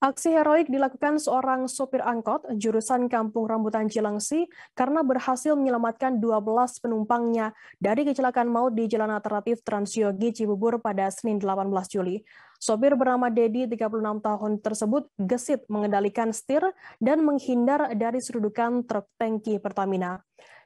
Aksi heroik dilakukan seorang sopir angkot jurusan Kampung Rambutan Cilengsi karena berhasil menyelamatkan 12 penumpangnya dari kecelakaan maut di Jalan Alternatif Transyogi Cibubur pada Senin 18 Juli. Sopir bernama Dedi 36 tahun tersebut gesit mengendalikan setir dan menghindar dari serudukan truk tangki Pertamina.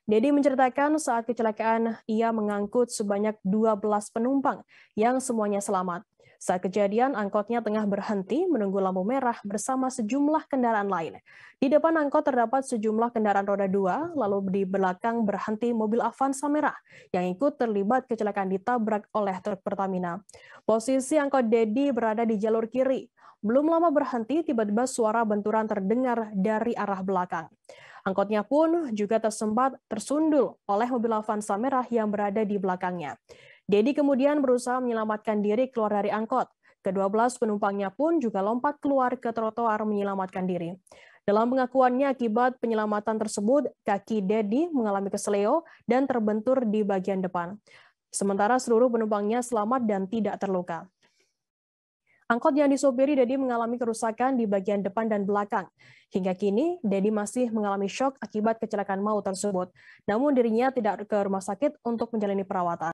Dedi menceritakan saat kecelakaan ia mengangkut sebanyak 12 penumpang yang semuanya selamat. Saat kejadian, angkotnya tengah berhenti menunggu lampu merah bersama sejumlah kendaraan lain. Di depan angkot terdapat sejumlah kendaraan roda dua, lalu di belakang berhenti mobil Avanza merah yang ikut terlibat kecelakaan ditabrak oleh truk Pertamina. Posisi angkot Dedi berada di jalur kiri. Belum lama berhenti, tiba-tiba suara benturan terdengar dari arah belakang. Angkotnya pun juga tersempat tersundul oleh mobil Avanza merah yang berada di belakangnya. Dedi kemudian berusaha menyelamatkan diri keluar dari angkot. Kedua belas penumpangnya pun juga lompat keluar ke trotoar menyelamatkan diri. Dalam pengakuannya akibat penyelamatan tersebut, kaki Dedi mengalami keseleo dan terbentur di bagian depan. Sementara seluruh penumpangnya selamat dan tidak terluka. Angkot yang disopiri Dedi mengalami kerusakan di bagian depan dan belakang. Hingga kini, Dedi masih mengalami shock akibat kecelakaan maut tersebut. Namun dirinya tidak ke rumah sakit untuk menjalani perawatan.